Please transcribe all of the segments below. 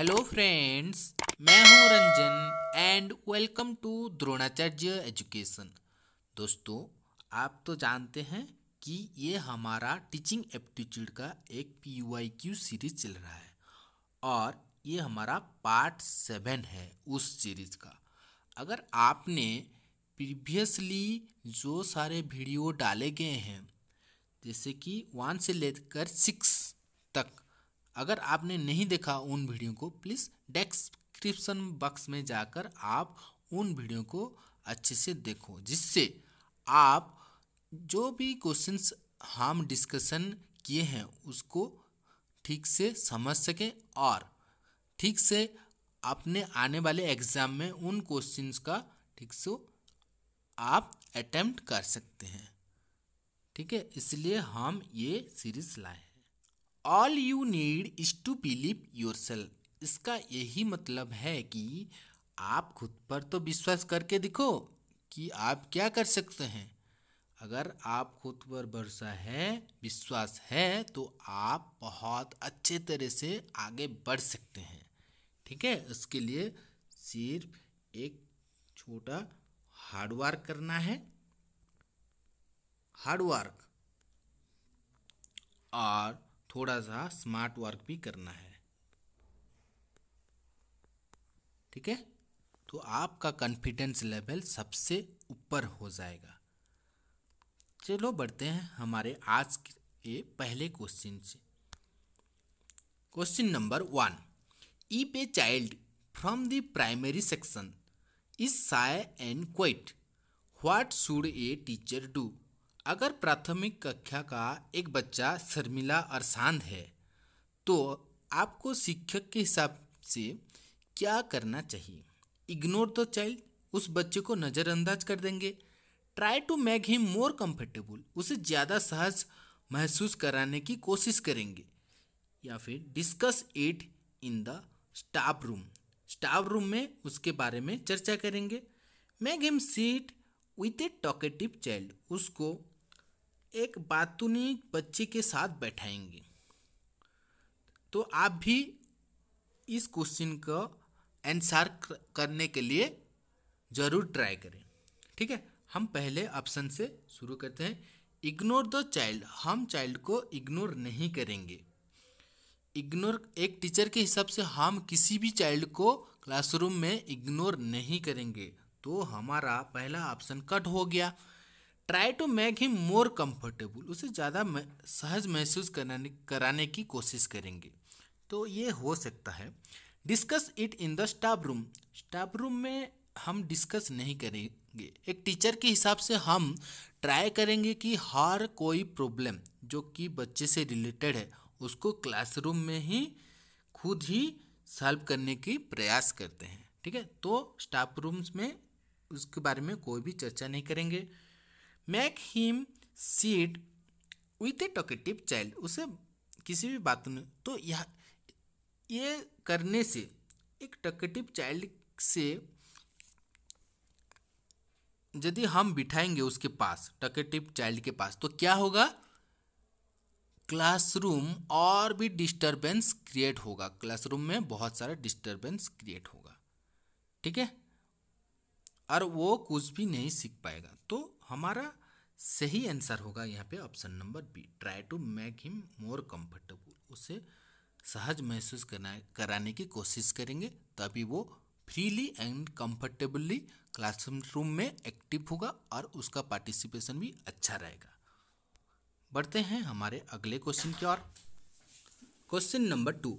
hello friends मैं हूं Ranjan and welcome to Dronacharya education दोस्तों आप तो जानते हैं कि ये हमारा टीचिंग एप्टीट्यूड का एक पी वाई क्यू सीरीज चल रहा है और ये हमारा पार्ट सेवन है उस सीरीज का अगर आपने प्रीवियसली जो सारे वीडियो डाले गए हैं जैसे कि वन से लेकर सिक्स तक अगर आपने नहीं देखा उन वीडियो को प्लीज़ डेस्क्रिप्सन बॉक्स में जाकर आप उन वीडियो को अच्छे से देखो जिससे आप जो भी क्वेश्चंस हम डिस्कशन किए हैं उसको ठीक से समझ सकें और ठीक से अपने आने वाले एग्ज़ाम में उन क्वेश्चंस का ठीक से आप अटैम्प्ट कर सकते हैं ठीक है इसलिए हम ये सीरीज़ लाए हैं all you need is to believe yourself इसका यही मतलब है कि आप खुद पर तो विश्वास करके दिखो कि आप क्या कर सकते हैं अगर आप खुद पर भरोसा है विश्वास है तो आप बहुत अच्छे तरह से आगे बढ़ सकते हैं ठीक है उसके लिए सिर्फ एक छोटा हार्डवर्क करना है हार्डवर्क और थोड़ा सा स्मार्ट वर्क भी करना है ठीक है तो आपका कॉन्फिडेंस लेवल सबसे ऊपर हो जाएगा चलो बढ़ते हैं हमारे आज के पहले क्वेश्चन से क्वेश्चन नंबर वन ई a child from the primary section is shy and quiet what should a teacher do अगर प्राथमिक कक्षा का एक बच्चा शर्मिला और शांत है तो आपको शिक्षक के हिसाब से क्या करना चाहिए इग्नोर द चाइल्ड उस बच्चे को नज़रअंदाज कर देंगे try to make him more comfortable उसे ज़्यादा सहज महसूस कराने की कोशिश करेंगे या फिर discuss it in the staff room staff room में उसके बारे में चर्चा करेंगे make him sit with a talkative child उसको एक बातूनी बच्चे के साथ बैठाएंगे तो आप भी इस क्वेश्चन का आंसर करने के लिए ज़रूर ट्राई करें ठीक है हम पहले ऑप्शन से शुरू करते हैं इग्नोर द चाइल्ड हम चाइल्ड को इग्नोर नहीं करेंगे इग्नोर एक टीचर के हिसाब से हम किसी भी चाइल्ड को क्लासरूम में इग्नोर नहीं करेंगे तो हमारा पहला ऑप्शन कट हो गया try to make him more comfortable उसे ज़्यादा सहज महसूस कराने कराने की कोशिश करेंगे तो ये हो सकता है discuss it in the staff room staff room में हम डिस्कस नहीं करेंगे एक टीचर के हिसाब से हम ट्राई करेंगे कि हर कोई प्रॉब्लम जो कि बच्चे से रिलेटेड है उसको क्लासरूम में ही खुद ही सॉल्व करने की प्रयास करते हैं ठीक है तो स्टाफ रूम्स में उसके बारे में कोई भी चर्चा नहीं करेंगे make him sit with a talkative child उसे किसी भी बात में तो यह ये करने से एक टकेटिव चाइल्ड से यदि हम बिठाएंगे उसके पास टकेटिव चाइल्ड के पास तो क्या होगा क्लासरूम और भी डिस्टरबेंस क्रिएट होगा क्लासरूम में बहुत सारा डिस्टरबेंस क्रिएट होगा ठीक है और वो कुछ भी नहीं सीख पाएगा तो हमारा सही आंसर होगा यहाँ पे option number B try to make him more comfortable उसे सहज महसूस करना कराने की कोशिश करेंगे तभी वो फ्रीली एंड कंफर्टेबली क्लासरूम में एक्टिव होगा और उसका पार्टिसिपेशन भी अच्छा रहेगा बढ़ते हैं हमारे अगले क्वेश्चन की ओर question number two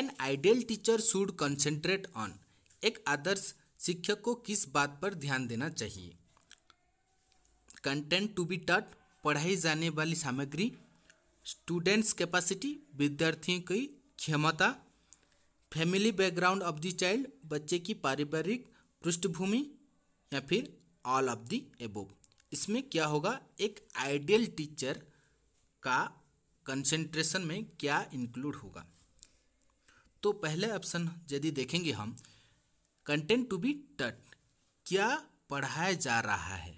an ideal teacher should concentrate on एक आदर्श शिक्षक को किस बात पर ध्यान देना चाहिए कंटेंट टू बी टट पढ़ाई जाने वाली सामग्री स्टूडेंट्स कैपेसिटी विद्यार्थियों की क्षमता family background of the child बच्चे की पारिवारिक पृष्ठभूमि या फिर ऑल ऑफ द एबोव इसमें क्या होगा एक आइडियल टीचर का कंसेंट्रेशन में क्या इंक्लूड होगा तो पहले ऑप्शन यदि देखेंगे हम कंटेंट टू बी टट क्या पढ़ाया जा रहा है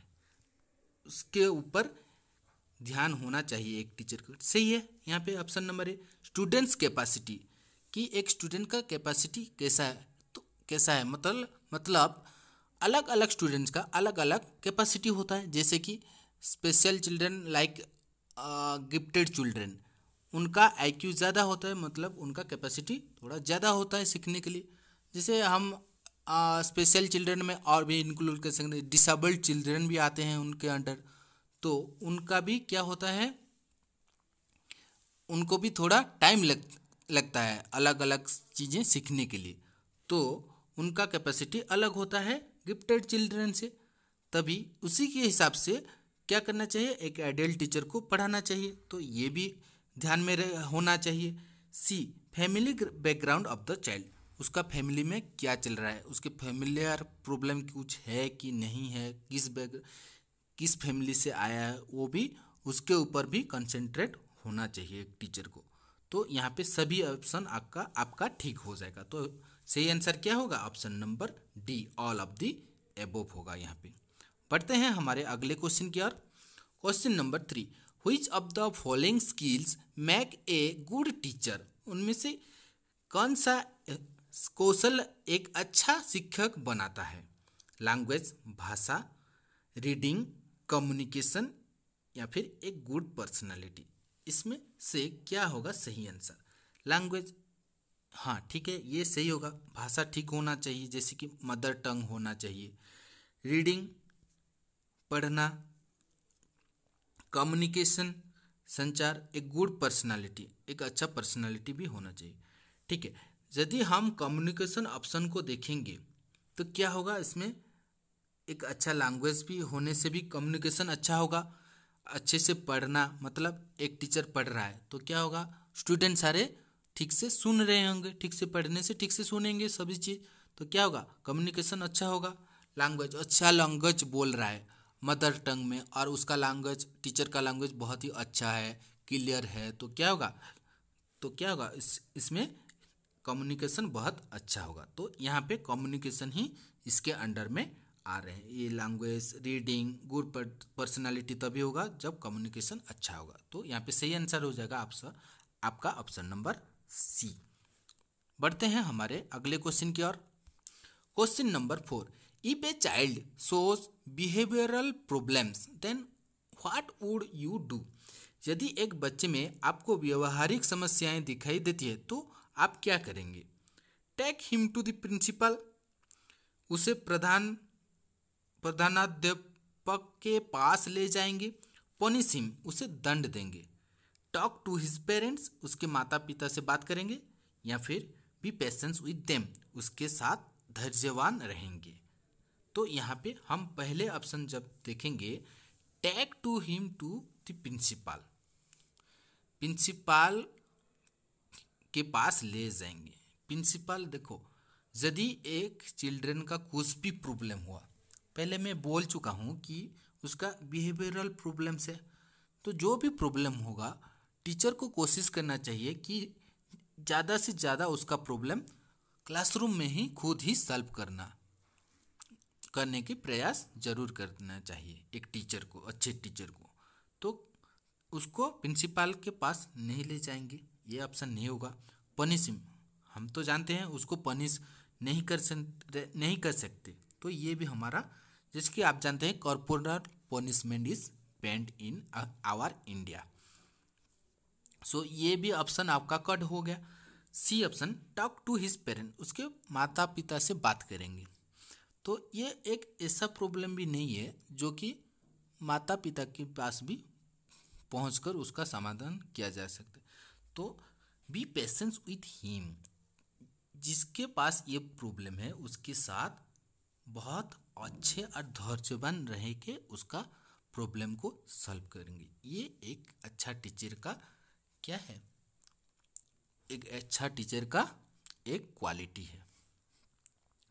उसके ऊपर ध्यान होना चाहिए एक टीचर को सही है यहाँ पे option number A students capacity कि एक स्टूडेंट का कैपेसिटी कैसा है तो कैसा है मतलब मतलब अलग अलग स्टूडेंट्स का अलग अलग कैपेसिटी होता है जैसे कि special children like gifted children उनका आईक्यू ज़्यादा होता है मतलब उनका कैपेसिटी थोड़ा ज़्यादा होता है सीखने के लिए जैसे हम स्पेशल चिल्ड्रन में और भी इंक्लूड कर सकते हैं डिसबल्ड चिल्ड्रन भी आते हैं उनके अंडर तो उनका भी क्या होता है उनको भी थोड़ा टाइम लग लगता है अलग अलग चीज़ें सीखने के लिए तो उनका कैपेसिटी अलग होता है गिफ्टेड चिल्ड्रन से तभी उसी के हिसाब से क्या करना चाहिए एक एडल्ट टीचर को पढ़ाना चाहिए तो ये भी ध्यान में होना चाहिए C family background of the child उसका फैमिली में क्या चल रहा है उसके फैमिलियर प्रॉब्लम कुछ है कि नहीं है किस बैग किस फैमिली से आया है वो भी उसके ऊपर भी कंसेंट्रेट होना चाहिए एक टीचर को तो यहाँ पे सभी ऑप्शन आपका आपका ठीक हो जाएगा तो सही आंसर क्या होगा option number D all of the above होगा यहाँ पे पढ़ते हैं हमारे अगले क्वेश्चन की ओर question number three which of the following skills make a good teacher उनमें से कौन सा कौशल एक अच्छा शिक्षक बनाता है लैंग्वेज भाषा रीडिंग कम्युनिकेशन या फिर एक गुड पर्सनालिटी इसमें से क्या होगा सही आंसर लैंग्वेज हाँ ठीक है ये सही होगा भाषा ठीक होना चाहिए जैसे कि मदर टंग होना चाहिए रीडिंग पढ़ना कम्युनिकेशन संचार एक गुड पर्सनालिटी एक अच्छा पर्सनालिटी भी होना चाहिए ठीक है यदि हम कम्युनिकेशन ऑप्शन को देखेंगे तो क्या होगा इसमें एक अच्छा लैंग्वेज भी होने से भी कम्युनिकेशन अच्छा होगा अच्छे से पढ़ना मतलब एक टीचर पढ़ रहा है तो क्या होगा स्टूडेंट सारे ठीक से सुन रहे होंगे ठीक से पढ़ने से ठीक से सुनेंगे सभी चीज़ तो क्या होगा कम्युनिकेशन अच्छा होगा लैंग्वेज अच्छा लैंग्वेज बोल रहा है मदर टंग में और उसका लैंग्वेज टीचर का लैंग्वेज बहुत ही अच्छा है क्लियर है तो क्या होगा तो क्या होगा इस इसमें कम्युनिकेशन बहुत अच्छा होगा तो यहाँ पे कम्युनिकेशन ही इसके अंडर में आ रहे हैं ये लैंग्वेज रीडिंग गुड पर्सनालिटी तभी होगा जब कम्युनिकेशन अच्छा होगा तो यहाँ पे सही आंसर हो जाएगा आपका आपका ऑप्शन नंबर सी बढ़ते हैं हमारे अगले क्वेश्चन की ओर question number four if a child shows behavioural problems then what would you do यदि एक बच्चे में आपको व्यवहारिक समस्याएं दिखाई देती है तो आप क्या करेंगे take him to the principal उसे प्रधान प्रधानाध्यापक के पास ले जाएंगे पनिश हिम उसे दंड देंगे टॉक टू हिज पेरेंट्स उसके माता पिता से बात करेंगे या फिर बी पेशेंस विद देम उसके साथ धैर्यवान रहेंगे तो यहाँ पे हम पहले ऑप्शन जब देखेंगे take to him to the principal principal के पास ले जाएंगे प्रिंसिपल देखो यदि एक चिल्ड्रन का कुछ भी प्रॉब्लम हुआ पहले मैं बोल चुका हूँ कि उसका बिहेवियरल प्रॉब्लम्स है तो जो भी प्रॉब्लम होगा टीचर को कोशिश करना चाहिए कि ज़्यादा से ज़्यादा उसका प्रॉब्लम क्लासरूम में ही खुद ही सॉल्व करना करने के प्रयास जरूर करना चाहिए एक टीचर को अच्छे टीचर को तो उसको प्रिंसिपल के पास नहीं ले जाएंगे ये ऑप्शन नहीं होगा पनिश हम तो जानते हैं उसको पनिश नहीं कर सकते नहीं कर सकते तो ये भी हमारा जिसकी आप जानते हैं corporal punishment is banned in our India so ये भी ऑप्शन आपका कट हो गया C option talk to his parent उसके माता पिता से बात करेंगे तो ये एक ऐसा प्रॉब्लम भी नहीं है जो कि माता पिता के पास भी पहुंचकर उसका समाधान किया जा सकता है तो बी पेशेंस विथ हीम जिसके पास ये प्रॉब्लम है उसके साथ बहुत अच्छे और धैर्यवान रह के उसका प्रॉब्लम को सॉल्व करेंगे ये एक अच्छा टीचर का क्या है एक अच्छा टीचर का एक क्वालिटी है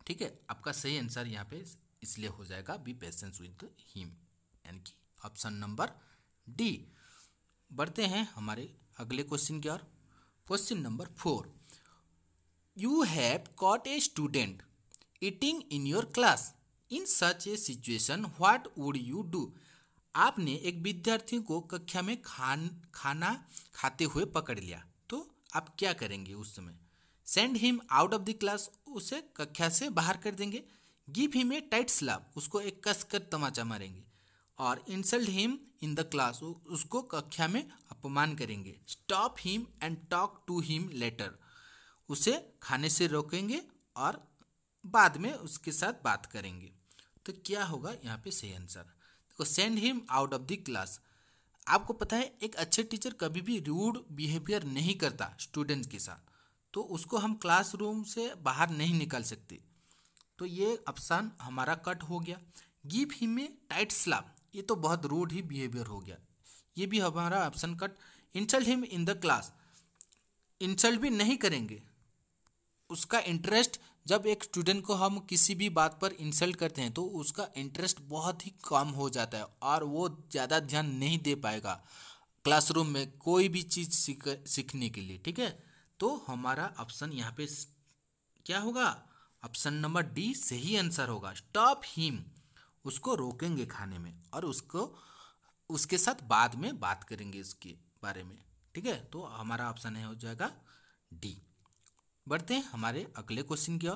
ठीक है आपका सही आंसर यहाँ पे इसलिए हो जाएगा बी पेशेंस विद हिम यानी कि ऑप्शन नंबर डी बढ़ते हैं हमारे अगले क्वेश्चन की ओर question number four you have caught a student eating in your class in such a situation what would you do आपने एक विद्यार्थी को कक्षा में खान खाना खाते हुए पकड़ लिया तो आप क्या करेंगे उस समय send him out of the class उसे कक्षा से बाहर कर देंगे give him a tight slap उसको एक कसकर तमाचा मारेंगे और insult him in the class उसको कक्षा में अपमान करेंगे stop him and talk to him later उसे खाने से रोकेंगे और बाद में उसके साथ बात करेंगे तो क्या होगा यहाँ पे सही आंसर देखो send him out of the class आपको पता है एक अच्छे टीचर कभी भी रूड बिहेवियर नहीं करता स्टूडेंट्स के साथ तो उसको हम क्लासरूम से बाहर नहीं निकाल सकते तो ये अफसान हमारा कट हो गया give him a tight slap ये तो बहुत रूड ही बिहेवियर हो गया ये भी हमारा option cut insult him in the class insult भी नहीं करेंगे उसका इंटरेस्ट जब एक स्टूडेंट को हम किसी भी बात पर इंसल्ट करते हैं तो उसका इंटरेस्ट बहुत ही कम हो जाता है और वो ज़्यादा ध्यान नहीं दे पाएगा क्लासरूम में कोई भी चीज़ सीख सीखने के लिए ठीक है तो हमारा ऑप्शन यहाँ पे क्या होगा ऑप्शन नंबर डी सही आंसर होगा स्टॉप हिम उसको रोकेंगे खाने में और उसको उसके साथ बाद में बात करेंगे इसके बारे में ठीक है तो हमारा ऑप्शन है हो जाएगा डी बढ़ते हैं हमारे अगले क्वेश्चन की ओर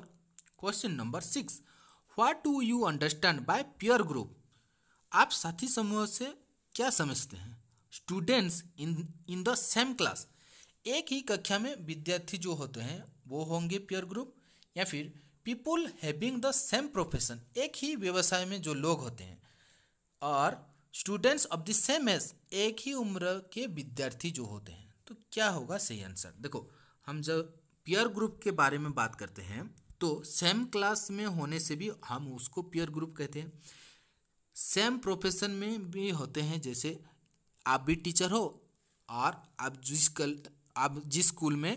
question number six what do you understand by pure group आप साथी समूह से क्या समझते हैं students in in the same class एक ही कक्षा में विद्यार्थी जो होते हैं वो होंगे प्योर ग्रुप या फिर people having the same profession एक ही व्यवसाय में जो लोग होते हैं और students of the same age एक ही उम्र के विद्यार्थी जो होते हैं तो क्या होगा सही आंसर देखो हम जब पियर ग्रुप के बारे में बात करते हैं तो सेम क्लास में होने से भी हम उसको पियर ग्रुप कहते हैं सेम प्रोफेशन में भी होते हैं जैसे आप भी टीचर हो और आप जिस कल आप जिस स्कूल में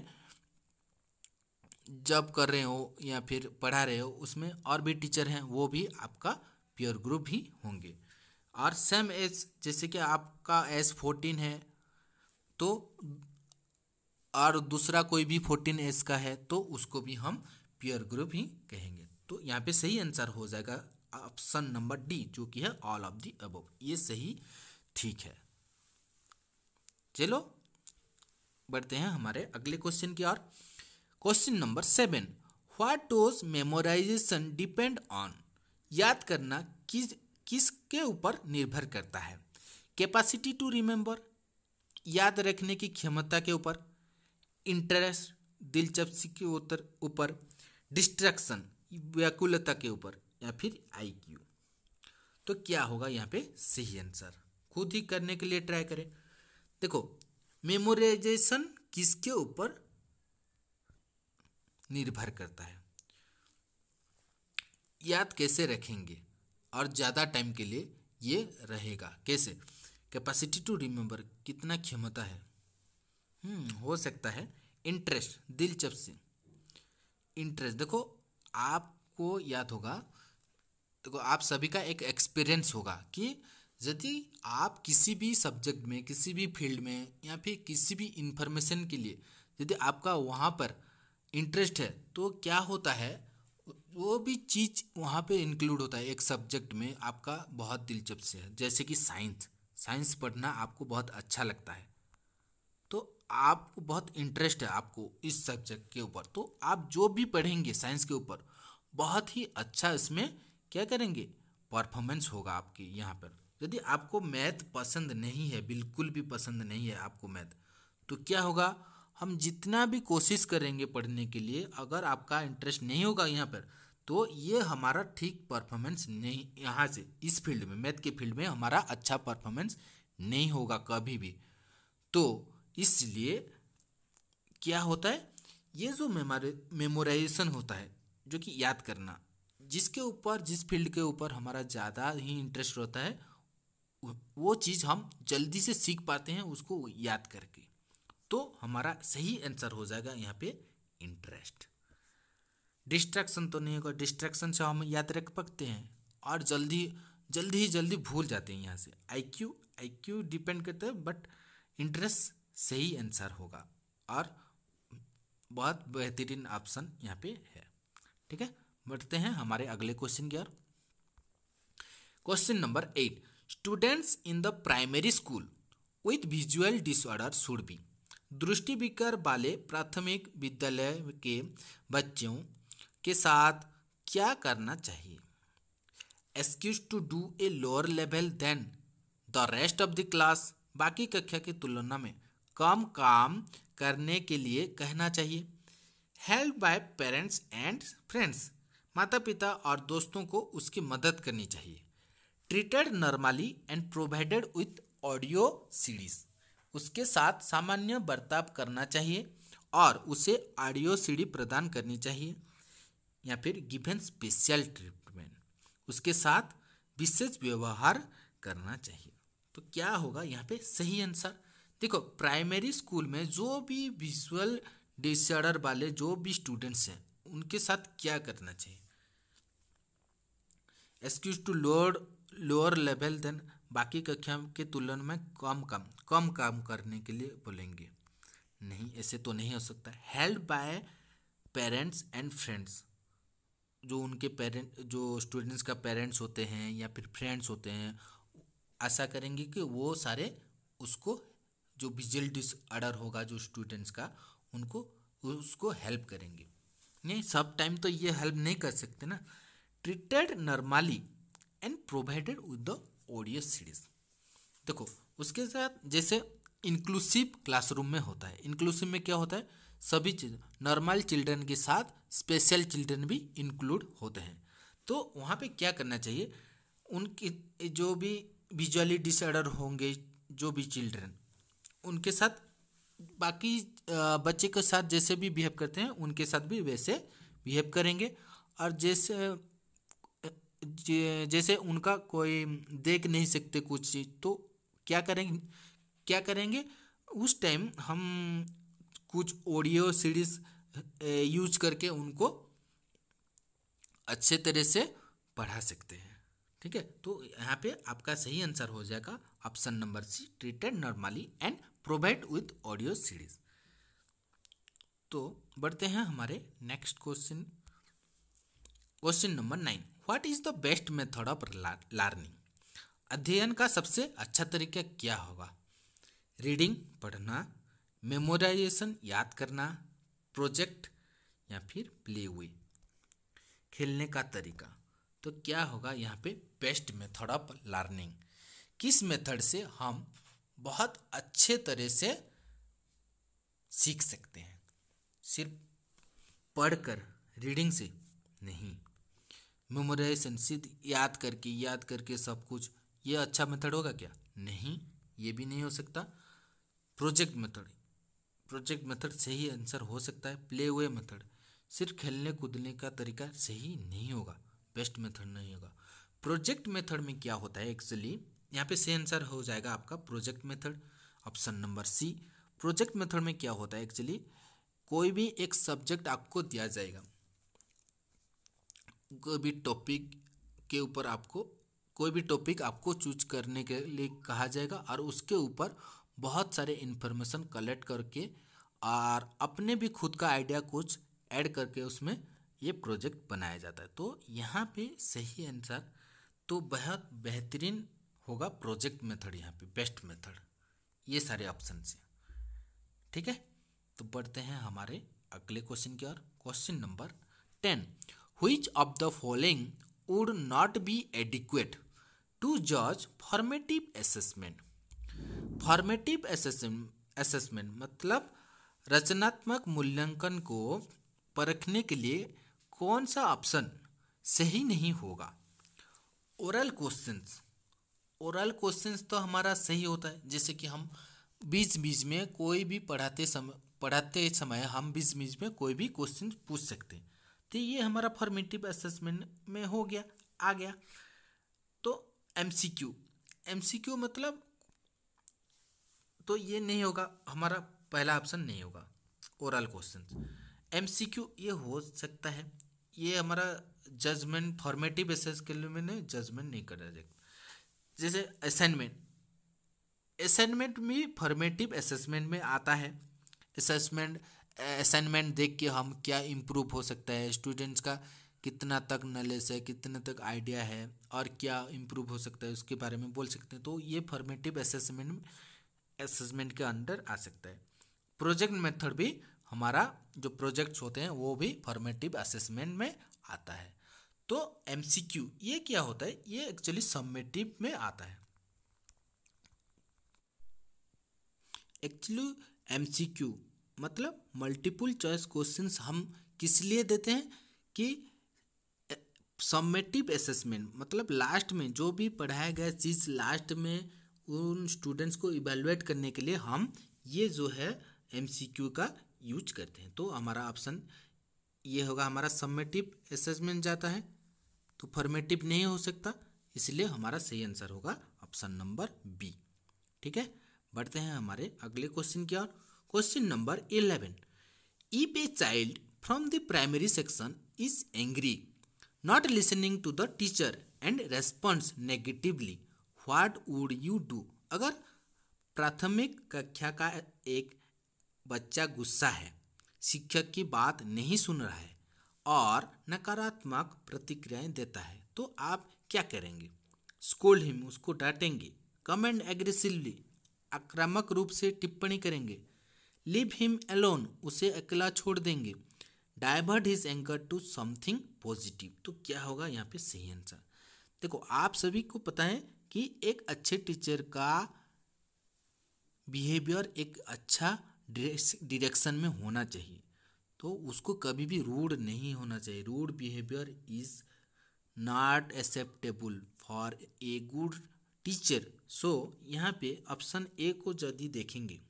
जॉब कर रहे हो या फिर पढ़ा रहे हो उसमें और भी टीचर हैं वो भी आपका प्योर ग्रुप ही होंगे और सेम एज जैसे कि आपका एज फोर्टीन है तो और दूसरा कोई भी फोर्टीन एज का है तो उसको भी हम पियर ग्रुप ही कहेंगे तो यहाँ पे सही आंसर हो जाएगा ऑप्शन नंबर डी जो कि है ऑल ऑफ दी अब ये सही ठीक है चलो बढ़ते हैं हमारे अगले क्वेश्चन की ओर question number seven what does memorisation depend on याद करना किस किसके ऊपर निर्भर करता है कैपेसिटी टू रिमेंबर याद रखने की क्षमता के ऊपर इंटरेस्ट दिलचस्पी के ऊपर डिस्ट्रक्शन व्याकुलता के ऊपर या फिर आईक्यू तो क्या होगा यहाँ पे सही आंसर खुद ही करने के लिए ट्राई करें देखो मेमोराइजेशन किसके ऊपर निर्भर करता है याद कैसे रखेंगे और ज़्यादा टाइम के लिए ये रहेगा कैसे कैपेसिटी टू रिमेंबर कितना क्षमता है हम्म, हो सकता है इंटरेस्ट दिलचस्पी इंटरेस्ट देखो आपको याद होगा देखो आप सभी का एक एक्सपीरियंस होगा कि यदि आप किसी भी सब्जेक्ट में किसी भी फील्ड में या फिर किसी भी इंफॉर्मेशन के लिए यदि आपका वहाँ पर इंटरेस्ट है तो क्या होता है वो भी चीज़ वहाँ पे इंक्लूड होता है एक सब्जेक्ट में आपका बहुत दिलचस्प है जैसे कि साइंस साइंस पढ़ना आपको बहुत अच्छा लगता है तो आपको बहुत इंटरेस्ट है आपको इस सब्जेक्ट के ऊपर तो आप जो भी पढ़ेंगे साइंस के ऊपर बहुत ही अच्छा इसमें क्या करेंगे परफॉर्मेंस होगा आपकी यहाँ पर यदि आपको मैथ पसंद नहीं है बिल्कुल भी पसंद नहीं है आपको मैथ तो क्या होगा हम जितना भी कोशिश करेंगे पढ़ने के लिए अगर आपका इंटरेस्ट नहीं होगा यहाँ पर तो ये हमारा ठीक परफॉर्मेंस नहीं यहाँ से इस फील्ड में मैथ के फील्ड में हमारा अच्छा परफॉर्मेंस नहीं होगा कभी भी तो इसलिए क्या होता है ये जो मेमोराइजेशन होता है जो कि याद करना जिसके ऊपर जिस फील्ड के ऊपर हमारा ज़्यादा ही इंटरेस्ट रहता है वो चीज़ हम जल्दी से सीख पाते हैं उसको याद करके तो हमारा सही आंसर हो जाएगा यहाँ पे इंटरेस्ट डिस्ट्रैक्शन तो नहीं होगा डिस्ट्रैक्शन से हम याद रख पकते हैं और जल्दी जल्दी ही जल्दी भूल जाते हैं यहाँ से I Q I Q depend करता है बट इंटरेस्ट सही आंसर होगा और बहुत बेहतरीन ऑप्शन यहाँ पे है ठीक है बढ़ते हैं हमारे अगले क्वेश्चन की ओर question number eight students in the primary school with visual disorder should be दृष्टि विकार वाले प्राथमिक विद्यालय के बच्चों के साथ क्या करना चाहिए excuse to do a lower level then the rest of the class बाकी कक्षा की तुलना में कम काम करने के लिए कहना चाहिए help by parents and friends माता पिता और दोस्तों को उसकी मदद करनी चाहिए treated normally and provided with audio CDs उसके साथ सामान्य बर्ताव करना चाहिए और उसे ऑडियो सीडी प्रदान करनी चाहिए या फिर गिवेन स्पेशल ट्रीटमेंट उसके साथ विशेष व्यवहार करना चाहिए तो क्या होगा यहाँ पे सही आंसर देखो प्राइमरी स्कूल में जो भी विजुअल डिसऑर्डर वाले जो भी स्टूडेंट्स हैं उनके साथ क्या करना चाहिए excuse to lower lower level then बाकी कक्षा के तुलना में कम काम कम काम करने के लिए बोलेंगे नहीं ऐसे तो नहीं हो सकता help by parents and friends जो उनके पेरेंट जो स्टूडेंट्स का पेरेंट्स होते हैं या फिर फ्रेंड्स होते हैं ऐसा करेंगे कि वो सारे उसको जो विजुअल डिसऑर्डर होगा जो स्टूडेंट्स का उनको उसको हेल्प करेंगे नहीं सब टाइम तो ये हेल्प नहीं कर सकते ना treated normally and provided with the audio series देखो उसके साथ जैसे इंक्लूसिव क्लासरूम में होता है इंक्लूसिव में क्या होता है सभी नॉर्मल चिल्ड्रन के साथ स्पेशल चिल्ड्रन भी इंक्लूड होते हैं तो वहाँ पे क्या करना चाहिए उनके जो भी विजुअली डिसऑर्डर होंगे जो भी चिल्ड्रन उनके साथ बाकी बच्चे के साथ जैसे भी बिहेव करते हैं उनके साथ भी वैसे बिहेव करेंगे और जैसे जैसे उनका कोई देख नहीं सकते कुछ चीज़ तो क्या करेंगे क्या करेंगे उस टाइम हम कुछ ऑडियो सीरीज यूज करके उनको अच्छे तरह से पढ़ा सकते हैं ठीक है तो यहाँ पे आपका सही आंसर हो जाएगा option number C treated normally and provide with audio series तो बढ़ते हैं हमारे next question question number nine what is the best method of learning अध्ययन का सबसे अच्छा तरीका क्या होगा रीडिंग पढ़ना मेमोराइजेशन याद करना प्रोजेक्ट या फिर प्ले वे खेलने का तरीका तो क्या होगा यहाँ पे बेस्ट मेथड ऑफ लर्निंग किस मेथड से हम बहुत अच्छे तरह से सीख सकते हैं सिर्फ पढ़कर रीडिंग से नहीं मेमोराइजेशन सिर्फ याद करके याद करके सब कुछ ये अच्छा मेथड होगा क्या नहीं ये भी नहीं हो सकता प्रोजेक्ट मेथड प्रोजेक्ट मेथड सही आंसर हो सकता है प्ले वे मेथड सिर्फ खेलने कूदने का तरीका सही नहीं होगा बेस्ट मेथड नहीं होगा प्रोजेक्ट मेथड में क्या होता है एक्चुअली यहाँ पे सही आंसर हो जाएगा आपका project method option number C project method में क्या होता है एक्चुअली कोई भी एक सब्जेक्ट आपको दिया जाएगा कोई भी टॉपिक के ऊपर आपको कोई भी टॉपिक आपको चूज करने के लिए कहा जाएगा और उसके ऊपर बहुत सारे इन्फॉर्मेशन कलेक्ट करके और अपने भी खुद का आइडिया कुछ ऐड करके उसमें ये प्रोजेक्ट बनाया जाता है तो यहाँ पे सही आंसर तो बहुत बेहतरीन होगा प्रोजेक्ट मेथड यहाँ पे बेस्ट मेथड ये सारे ऑप्शन से ठीक है तो बढ़ते हैं हमारे अगले क्वेश्चन की ओर question number ten which of the following would not be adequate to जज फॉर्मेटिव असेसमेंट फॉर्मेटिव असेसमेंट मतलब रचनात्मक मूल्यांकन को परखने के लिए कौन सा ऑप्शन सही नहीं होगा ओरल क्वेश्चंस ओरल क्वेश्चंस तो हमारा सही होता है जैसे कि हम बीच बीच में कोई भी पढ़ाते समय पढ़ाते समय हम बीच बीच में कोई भी क्वेश्चन पूछ सकते हैं तो ये हमारा फॉर्मेटिव असेसमेंट में हो गया आ गया तो एमसीक्यू एमसीक्यू मतलब तो ये नहीं होगा हमारा पहला ऑप्शन नहीं होगा oral question M C Q ये हो सकता है ये हमारा जजमेंट फॉर्मेटिव बेसिस के लिए मैंने जजमेंट नहीं करा सकता जैसे असाइनमेंट असाइनमेंट में फॉर्मेटिव असेसमेंट में आता है असेसमेंट असाइनमेंट देख के हम क्या इम्प्रूव हो सकता है स्टूडेंट्स का कितना तक नॉलेज है कितना तक आइडिया है और क्या इम्प्रूव हो सकता है उसके बारे में बोल सकते हैं तो ये फॉर्मेटिव असेसमेंट असेसमेंट के अंडर आ सकता है प्रोजेक्ट मेथड भी हमारा जो प्रोजेक्ट्स होते हैं वो भी फॉर्मेटिव असेसमेंट में आता है तो एम ये क्या होता है ये एक्चुअली सबमेटिव में आता है एक्चुअली एम मतलब मल्टीपल चॉइस क्वेश्चंस हम किस लिए देते हैं कि सबमेटिव असेसमेंट मतलब लास्ट में जो भी पढ़ाया गया चीज़ लास्ट में उन स्टूडेंट्स को इवेलुएट करने के लिए हम ये जो है एमसीक्यू का यूज करते हैं तो हमारा ऑप्शन ये होगा हमारा सम्मेटिव असेसमेंट जाता है तो फॉर्मेटिव नहीं हो सकता इसलिए हमारा सही आंसर होगा ऑप्शन नंबर बी ठीक है बढ़ते हैं हमारे अगले क्वेश्चन की ओर question number eleven if a child from the primary section is angry not listening to the teacher and response negatively what would you do अगर प्राथमिक कक्षा का एक बच्चा गुस्सा है शिक्षक की बात नहीं सुन रहा है और नकारात्मक प्रतिक्रियाएं देता है तो आप क्या करेंगे स्कूल हिम उसको डांटेंगे कमेंट एग्रेसिवली आक्रामक रूप से टिप्पणी करेंगे लिव हिम अलोन उसे अकेला छोड़ देंगे divert his anger to something positive तो क्या होगा यहाँ पे सही आंसर देखो आप सभी को पता है कि एक अच्छे टीचर का बिहेवियर एक अच्छा डिरेक्शन में होना चाहिए तो उसको कभी भी रूड नहीं होना चाहिए rude behaviour is not acceptable for a good teacher so यहाँ पे ऑप्शन ए को यदि देखेंगे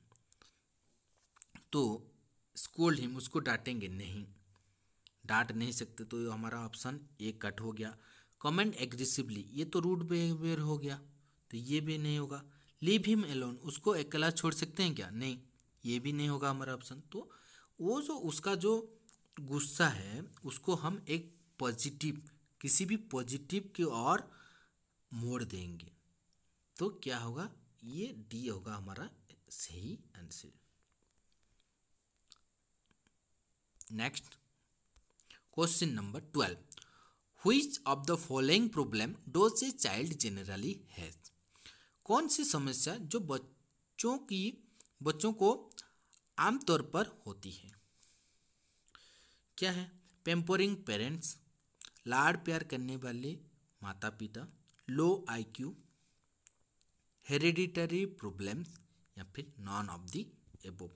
तो स्कूल हिम उसको डांटेंगे नहीं डांट नहीं सकते तो हमारा ऑप्शन ए कट हो गया कमेंट एग्रेसिवली ये तो रूड बिहेवियर हो गया तो ये भी नहीं होगा लीव हिम एलोन उसको अकेला छोड़ सकते हैं क्या नहीं ये भी नहीं होगा हमारा ऑप्शन तो वो जो उसका जो गुस्सा है उसको हम एक पॉजिटिव किसी भी पॉजिटिव की ओर मोड़ देंगे तो क्या होगा ये डी होगा हमारा सही answer next question number twelve which of the following problem does a child generally has कौन सी समस्या जो बच्चों की बच्चों को आमतौर पर होती है क्या है पेम्परिंग पेरेंट्स लाड प्यार करने वाले माता पिता लो आईक्यू हेरिडिटरी प्रॉब्लम्स या फिर नॉन ऑफ दी एबो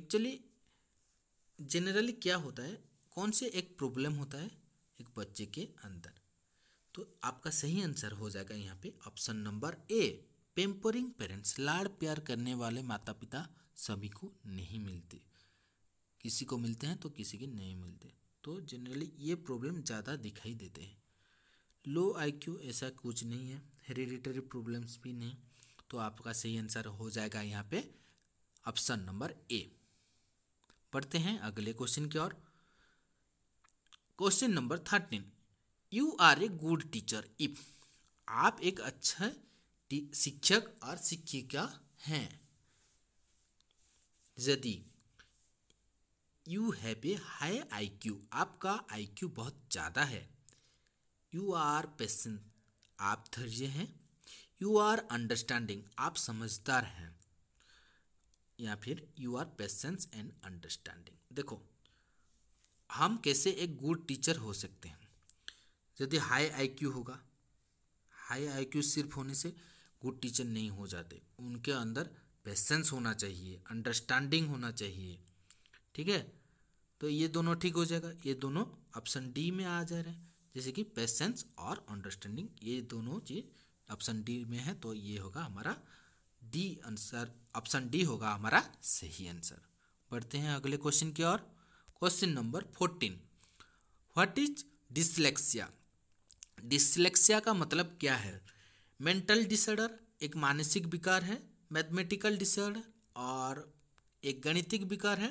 एक्चुअली जनरली क्या होता है कौन से एक प्रॉब्लम होता है एक बच्चे के अंदर तो आपका सही आंसर हो जाएगा यहाँ पे option number A pampering parents लाड़ प्यार करने वाले माता पिता सभी को नहीं मिलते किसी को मिलते हैं तो किसी के नहीं मिलते तो जनरली ये प्रॉब्लम ज़्यादा दिखाई देते हैं लो आईक्यू ऐसा कुछ नहीं है हेरिडिटरी प्रॉब्लम्स भी नहीं तो आपका सही आंसर हो जाएगा यहाँ पे ऑप्शन नंबर ए पढ़ते हैं अगले क्वेश्चन की ओर question number thirteen you are a good teacher if आप एक अच्छा शिक्षक और शिक्षिका हैं यदि you have a high I Q आपका आई क्यू बहुत ज़्यादा है यू आर पेशेंट आप धैर्य हैं यू आर अंडरस्टैंडिंग आप समझदार हैं या फिर you are patience and understanding देखो हम कैसे एक गुड टीचर हो सकते हैं यदि हाई आईक्यू होगा हाई आईक्यू सिर्फ होने से गुड टीचर नहीं हो जाते उनके अंदर पेशेंस होना चाहिए अंडरस्टैंडिंग होना चाहिए ठीक है तो ये दोनों ठीक हो जाएगा ये दोनों ऑप्शन डी में आ जा रहे हैं जैसे कि पेशेंस और अंडरस्टैंडिंग ये दोनों चीज़ ऑप्शन डी में है तो ये होगा हमारा डी आंसर ऑप्शन डी होगा हमारा सही आंसर बढ़ते हैं अगले क्वेश्चन की ओर question number fourteen what is dyslexia dyslexia का मतलब क्या है मेंटल डिसऑर्डर एक मानसिक विकार है मैथमेटिकल डिसऑर्डर और एक गणितिक विकार है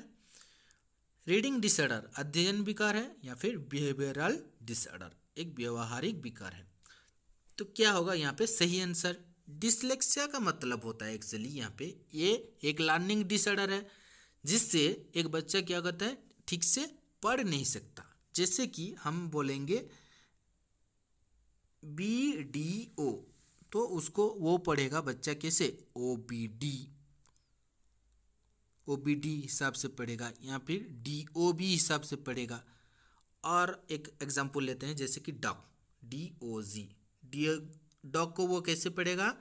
रीडिंग डिसऑर्डर अध्ययन विकार है या फिर बिहेवियरल डिसऑर्डर एक व्यवहारिक विकार है तो क्या होगा यहाँ पे सही आंसर डिसलेक्सिया का मतलब होता है एक्चुअली यहाँ पे ये एक लर्निंग डिसऑर्डर है जिससे एक बच्चा क्या करता है ठीक से पढ़ नहीं सकता जैसे कि हम बोलेंगे बी डी ओ तो उसको वो पढ़ेगा बच्चा कैसे O B D O B D हिसाब से पढ़ेगा या फिर डी ओ बी हिसाब से पढ़ेगा और एक एग्जाम्पल लेते हैं जैसे कि dog D O G D dog को वो कैसे पढ़ेगा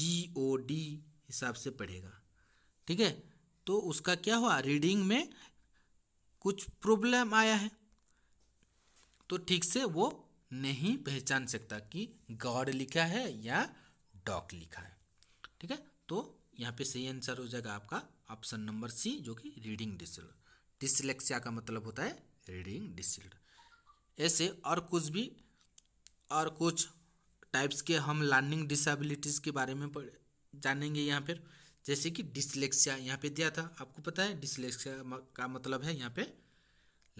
जी ओ डी हिसाब से पढ़ेगा ठीक है तो उसका क्या हुआ रीडिंग में कुछ प्रॉब्लम आया है तो ठीक से वो नहीं पहचान सकता कि गॉड लिखा है या डॉक लिखा है ठीक है तो यहाँ पे सही आंसर हो जाएगा आपका ऑप्शन नंबर सी जो कि रीडिंग डिसऑर्डर डिसलेक्सिया का मतलब होता है रीडिंग डिसऑर्डर ऐसे और कुछ भी और कुछ टाइप्स के हम लर्निंग डिसेबिलिटीज़ के बारे में जानेंगे यहाँ पर जैसे कि डिसलेक्सिया यहाँ पे दिया था आपको पता है डिसलेक्सिया का मतलब है यहाँ पे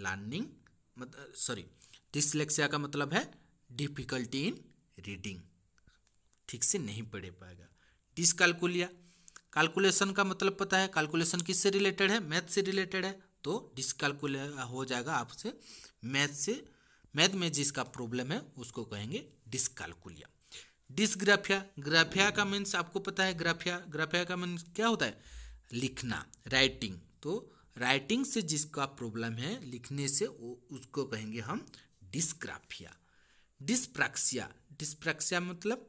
लर्निंग सॉरी डिसलेक्सिया का मतलब है डिफिकल्टी इन रीडिंग ठीक से नहीं पढ़ पाएगा डिसकालकुलिया कैलकुलेशन का मतलब पता है कैलकुलेशन किससे रिलेटेड है मैथ से रिलेटेड है तो डिसकैलकुलिया हो जाएगा आपसे मैथ से मैथ में जिसका प्रॉब्लम है उसको कहेंगे डिसकैलकुलिया डिसग्राफिया ग्राफिया का मीन्स आपको पता है ग्राफिया ग्राफिया का मीन्स क्या होता है लिखना राइटिंग तो राइटिंग से जिसका प्रॉब्लम है लिखने से वो उसको कहेंगे हम डिसग्राफिया डिस्प्रैक्सिया डिस्प्रैक्सिया मतलब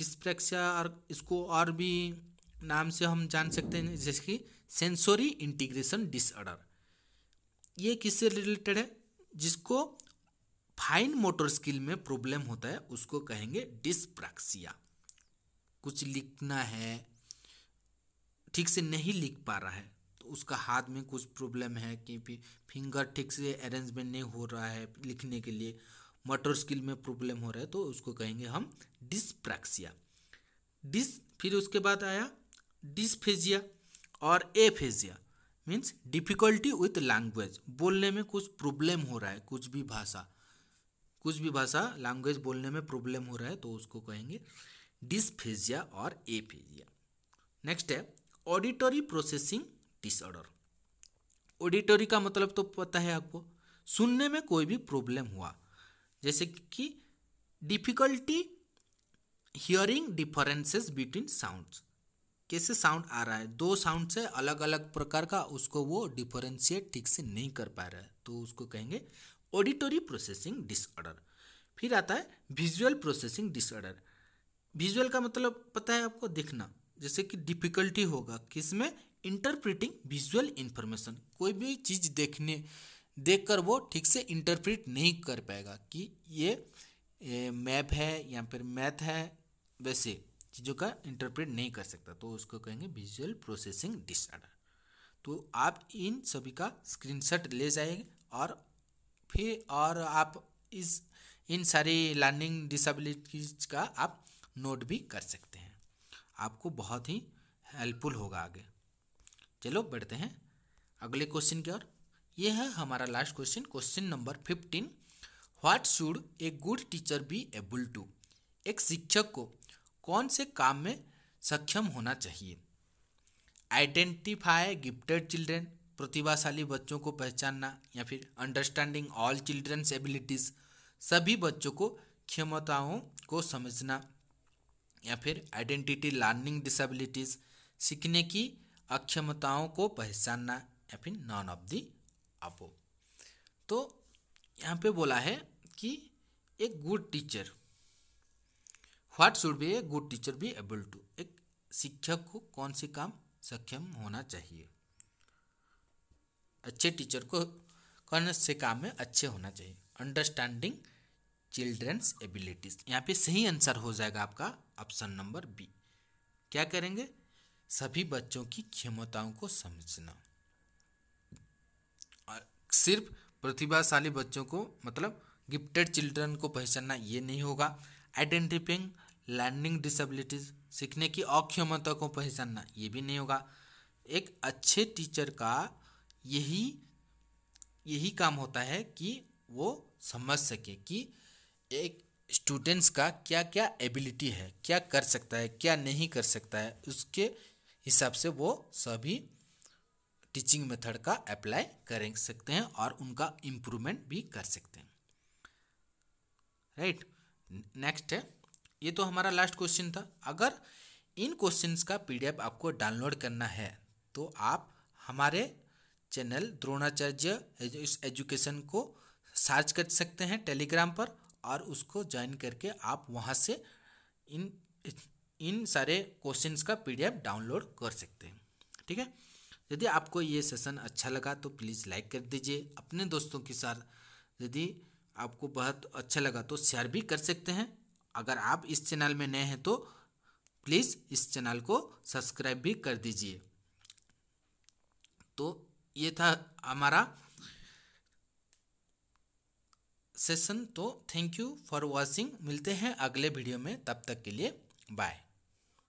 डिस्प्रैक्सिया और इसको और भी नाम से हम जान सकते हैं जैसे कि सेंसोरी इंटीग्रेशन डिसऑर्डर ये किससे रिलेटेड है जिसको फाइन मोटर स्किल में प्रॉब्लम होता है उसको कहेंगे डिस्प्रैक्सिया कुछ लिखना है ठीक से नहीं लिख पा रहा है तो उसका हाथ में कुछ प्रॉब्लम है कि फिंगर ठीक से अरेंजमेंट नहीं हो रहा है लिखने के लिए मोटर स्किल में प्रॉब्लम हो रहा है तो उसको कहेंगे हम डिस्प्रैक्सिया डिस फिर उसके बाद आया डिसफेजिया और aphasia means difficulty with language बोलने में कुछ प्रॉब्लम हो रहा है कुछ भी भाषा कुछ भी भाषा लैंग्वेज बोलने में प्रॉब्लम हो रहा है तो उसको कहेंगे डिसफेजिया और एफेजिया नेक्स्ट है ऑडिटरी प्रोसेसिंग डिसऑर्डर ऑडिटरी का मतलब तो पता है आपको सुनने में कोई भी प्रॉब्लम हुआ जैसे कि difficulty hearing differences between sounds कैसे साउंड आ रहा है दो साउंड से अलग अलग प्रकार का उसको वो डिफरेंशिएट ठीक से नहीं कर पा रहा है तो उसको कहेंगे ऑडिटोरी प्रोसेसिंग डिसऑर्डर फिर आता है विजुअल प्रोसेसिंग डिसऑर्डर विजुअल का मतलब पता है आपको देखना जैसे कि डिफिकल्टी होगा किस में इंटरप्रिटिंग विजुअल इंफॉर्मेशन कोई भी चीज़ देखने देखकर वो ठीक से इंटरप्रिट नहीं कर पाएगा कि ये मैप है या फिर मैथ है वैसे चीज़ों का इंटरप्रेट नहीं कर सकता तो उसको कहेंगे विजुअल प्रोसेसिंग डिसऑर्डर तो आप इन सभी का स्क्रीनशॉट ले जाएंगे और फिर और आप इस इन सारी लर्निंग डिसबिलिटीज का आप नोट भी कर सकते हैं आपको बहुत ही हेल्पफुल होगा आगे चलो बढ़ते हैं अगले क्वेश्चन की ओर यह है हमारा last question question number fifteen what should a good teacher be able to एक शिक्षक को कौन से काम में सक्षम होना चाहिए आइडेंटिफाई गिफ्टेड चिल्ड्रेन प्रतिभाशाली बच्चों को पहचानना या फिर अंडरस्टैंडिंग ऑल चिल्ड्रंस एबिलिटीज़ सभी बच्चों को क्षमताओं को समझना या फिर आइडेंटिटी लर्निंग डिसेबिलिटीज़ सीखने की अक्षमताओं को पहचानना या फिर नॉन ऑफ दी अपो तो यहाँ पे बोला है कि a good teacher what should be a good teacher be able to एक शिक्षक को कौन से काम सक्षम होना चाहिए अच्छे टीचर को कौन से काम में अच्छे होना चाहिए अंडरस्टैंडिंग चिल्ड्रंस एबिलिटीज यहाँ पे सही आंसर हो जाएगा आपका ऑप्शन नंबर बी क्या करेंगे सभी बच्चों की क्षमताओं को समझना और सिर्फ प्रतिभाशाली बच्चों को मतलब गिफ्टेड चिल्ड्रन को पहचानना ये नहीं होगा आइडेंटिफिंग लर्निंग डिसेबिलिटीज सीखने की अक्षमता को पहचानना ये भी नहीं होगा एक अच्छे टीचर का यही यही काम होता है कि वो समझ सके कि एक स्टूडेंट्स का क्या क्या एबिलिटी है क्या कर सकता है क्या नहीं कर सकता है उसके हिसाब से वो सभी टीचिंग मेथड का अप्लाई कर सकते हैं और उनका इम्प्रूवमेंट भी कर सकते हैं राइट नेक्स्ट है ये तो हमारा लास्ट क्वेश्चन था अगर इन क्वेश्चंस का पीडीएफ आपको डाउनलोड करना है तो आप हमारे चैनल द्रोणाचार्य इस एजुकेशन को सर्च कर सकते हैं टेलीग्राम पर और उसको ज्वाइन करके आप वहाँ से इन इन सारे क्वेश्चंस का पीडीएफ डाउनलोड कर सकते हैं ठीक है यदि आपको ये सेशन अच्छा लगा तो प्लीज़ लाइक कर दीजिए अपने दोस्तों के साथ यदि आपको बहुत अच्छा लगा तो शेयर भी कर सकते हैं अगर आप इस चैनल में नए हैं तो प्लीज़ इस चैनल को सब्सक्राइब भी कर दीजिए तो ये था हमारा सेशन तो थैंक यू फॉर वॉचिंग मिलते हैं अगले वीडियो में तब तक के लिए बाय